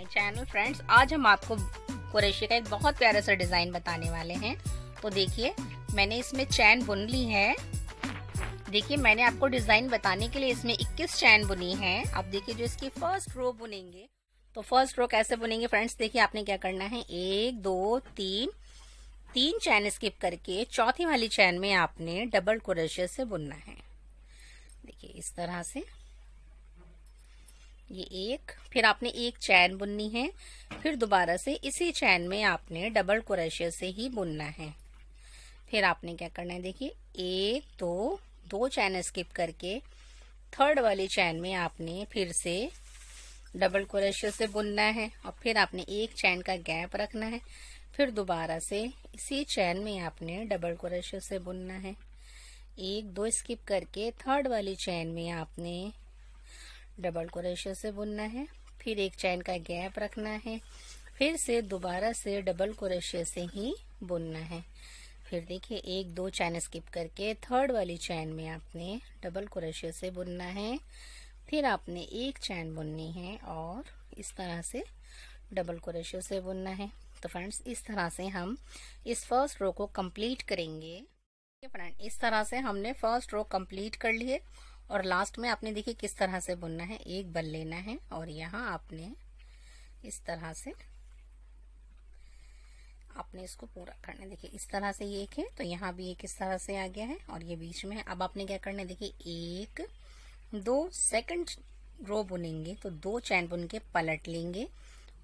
my channel friends आज हम आपको कुरेशी का एक बहुत प्यारा सा डिज़ाइन बताने वाले हैं तो देखिए मैंने इसमें चैन बुन ली है देखिए मैंने आपको डिज़ाइन बताने के लिए इसमें 21 चैन बुनी है आप देखिए जो इसकी फर्स्ट रो बुनेंगे तो फर्स्ट रो कैसे बुनेंगे फ्रेंड्स देखिए आपने क्या करना है एक दो तीन तीन चैन स्किप करके चौथी वाली चैन में आपने डबल कुरेशिया से बुनना है देखिए इस तरह से ये एक फिर आपने एक चैन बुननी है फिर दोबारा से इसी चैन में आपने डबल क्रोशिया से ही बुनना है फिर आपने क्या करना है देखिए एक दो दो चैन स्किप करके थर्ड वाली चैन में आपने फिर से डबल क्रोशिया से बुनना है और फिर आपने एक चैन का गैप रखना है फिर दोबारा से इसी चैन में आपने डबल क्रोशिया से बुनना है एक दो स्किप करके थर्ड वाली चैन में आपने डबल क्रोशिया से बुनना है फिर एक चैन का गैप रखना है फिर से दोबारा से डबल क्रोशिया से ही बुनना है फिर देखिए एक दो चैन स्किप करके थर्ड वाली चैन में आपने डबल क्रोशिया से बुनना है फिर आपने एक चैन बुननी है और इस तरह से डबल क्रोशिया से बुनना है तो फ्रेंड्स इस तरह से हम इस फर्स्ट रो को कंप्लीट करेंगे फ्रेंड इस तरह से हमने फर्स्ट रो कंप्लीट कर लिए और लास्ट में आपने देखिए किस तरह से बुनना है एक बल लेना है और यहाँ आपने इस तरह से आपने इसको पूरा करने देखिए इस तरह से ये एक है तो यहाँ भी एक इस तरह से आ गया है और ये बीच में है अब आपने क्या करना है देखिए एक दो सेकंड रो बुनेंगे तो दो चैन बुन के पलट लेंगे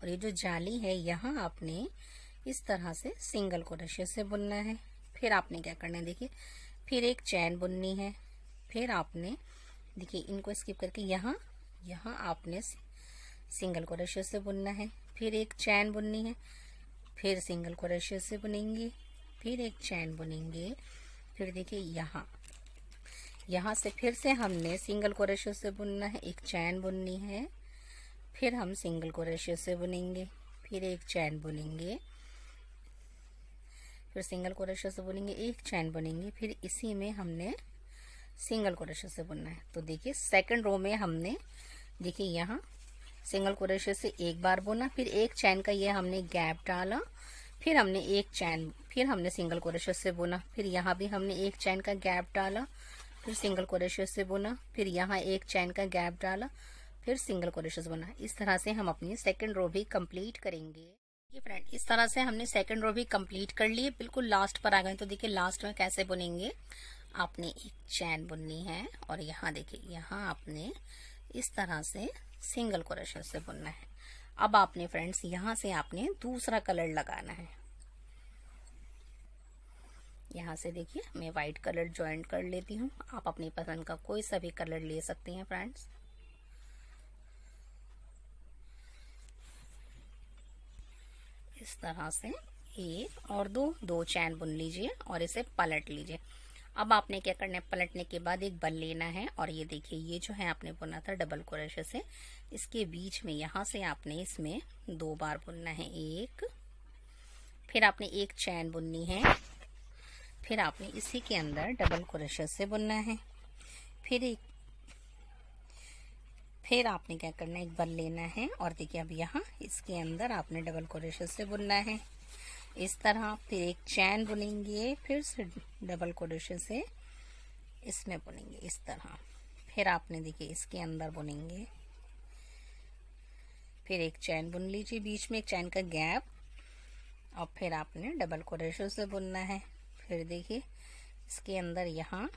और ये जो जाली है यहाँ आपने इस तरह से सिंगल रशे से बुनना है फिर आपने क्या करना है देखिए फिर एक चैन बुननी है फिर आपने देखिए इनको स्किप करके यहाँ यहाँ आपने सिंगल क्रोशिया से बुनना है फिर एक चैन बुननी है फिर सिंगल क्रोशिया से बुनेंगे फिर एक चैन बुनेंगे फिर देखिए यहाँ यहाँ से फिर से हमने सिंगल क्रोशिया से बुनना है एक चैन बुननी है फिर हम सिंगल क्रोशिया से बुनेंगे फिर एक चैन बुनेंगे फिर सिंगल क्रोशिया से बुनेंगे एक चैन बुनेंगे फिर इसी में हमने सिंगल क्रोशे से बुनना है तो देखिए सेकंड रो में हमने देखिए यहाँ सिंगल क्रोशे से एक बार बुना फिर एक चैन का ये हमने गैप डाला फिर हमने एक चैन फिर हमने सिंगल क्रोशे से बुना फिर यहाँ भी हमने एक चैन का गैप डाला फिर सिंगल क्रोशे से बुना फिर यहाँ एक चैन का गैप डाला फिर सिंगल क्रोशे से बुना इस तरह से हम अपनी सेकंड रो भी कम्प्लीट करेंगे ये फ्रेंड इस तरह से हमने सेकंड रो भी कंप्लीट कर लिए बिल्कुल लास्ट पर आ गए तो देखिए लास्ट में कैसे बुनेंगे आपने एक चैन बुननी है और यहाँ देखिए यहाँ आपने इस तरह से सिंगल क्रोशे से बुनना है अब आपने फ्रेंड्स यहाँ से आपने दूसरा कलर लगाना है यहाँ से देखिए मैं वाइट कलर ज्वाइन कर लेती हूँ आप अपनी पसंद का कोई सा भी कलर ले सकते हैं फ्रेंड्स इस तरह से एक और दो दो चैन बुन लीजिए और इसे पलट लीजिए अब आपने क्या करना है पलटने के बाद एक बल लेना है और ये देखिए ये जो है आपने बुना था डबल क्रोशे से इसके बीच में यहाँ से आपने इसमें दो बार बुनना है एक फिर आपने एक चैन बुननी है फिर आपने इसी के अंदर डबल क्रोशे से बुनना है फिर एक फिर आपने क्या करना है एक बल लेना है और देखिए अब यहाँ इसके अंदर आपने डबल क्रोशे से बुनना है इस तरह फिर एक चैन बुनेंगे फिर से डबल क्रोशे से इसमें बुनेंगे इस तरह फिर आपने देखिए इसके अंदर बुनेंगे फिर एक चैन बुन लीजिए बीच में एक चैन का गैप और फिर आपने डबल क्रोशे से बुनना है फिर देखिए इसके अंदर यहाँ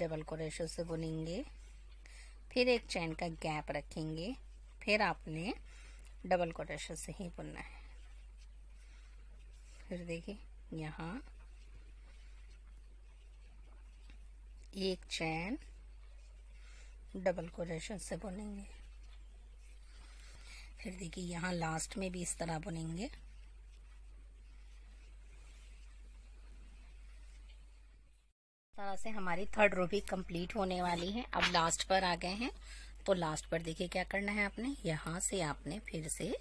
डबल क्रोशे से बुनेंगे फिर एक चैन का गैप रखेंगे फिर आपने डबल क्रोशे से ही बुनना है फिर देखिए यहाँ एक चैन डबल क्रोशन से बुनेंगे फिर देखिए यहाँ लास्ट में भी इस तरह बुनेंगे तरह से हमारी थर्ड रो भी कंप्लीट होने वाली है अब लास्ट पर आ गए हैं तो लास्ट पर देखिए क्या करना है आपने यहाँ से आपने फिर से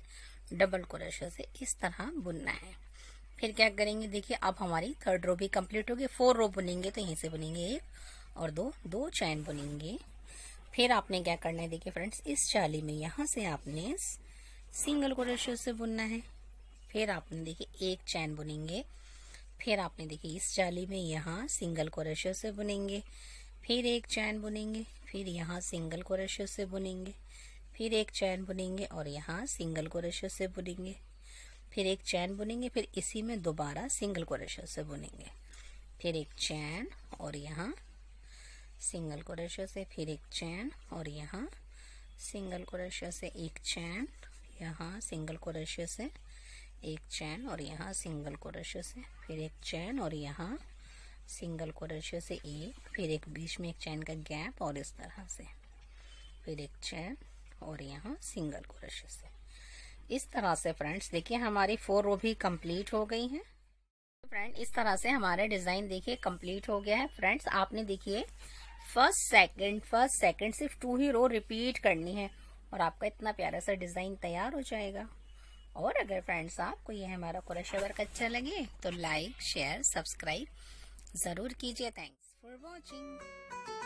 डबल क्रोशे से इस तरह बुनना है फिर क्या करेंगे देखिए अब हमारी थर्ड रो भी कंप्लीट होगी फोर रो बुनेंगे तो यहीं से बुनेंगे एक और दो दो चैन बुनेंगे फिर आपने क्या करना है देखिए फ्रेंड्स इस चाली में यहाँ से आपने सिंगल क्रोशियो से बुनना है फिर आपने देखिए एक चैन बुनेंगे फिर आपने देखिए इस चाली में यहाँ सिंगल क्रोशियो से बुनेंगे फिर एक चैन बुनेंगे फिर यहाँ सिंगल क्रोशियो से बुनेंगे फिर एक चैन बुनेंगे और यहाँ सिंगल क्रोशियो से बुनेंगे फिर एक चैन बुनेंगे फिर इसी में दोबारा सिंगल क्रोशिया से बुनेंगे फिर एक चैन और यहाँ सिंगल क्रोशिया से फिर एक चैन और यहाँ सिंगल क्रोशिया से एक चैन यहाँ सिंगल क्रोशिया से एक चैन और यहाँ सिंगल क्रोशिया से फिर एक चैन और यहाँ सिंगल क्रोशिया से एक फिर एक बीच में एक चैन का गैप और इस तरह से फिर एक चैन और यहाँ सिंगल क्रोशिया से इस तरह से फ्रेंड्स देखिए हमारी फोर रो भी कंप्लीट हो गई है फ्रेंड इस तरह से हमारा डिजाइन देखिए कंप्लीट हो गया है फ्रेंड्स आपने देखिए फर्स्ट सेकंड फर्स्ट सेकंड सिर्फ टू ही रो रिपीट करनी है और आपका इतना प्यारा सा डिजाइन तैयार हो जाएगा और अगर फ्रेंड्स आपको ये हमारा क्रश वर्क अच्छा लगे तो लाइक शेयर सब्सक्राइब जरूर कीजिए थैंक्स फॉर वॉचिंग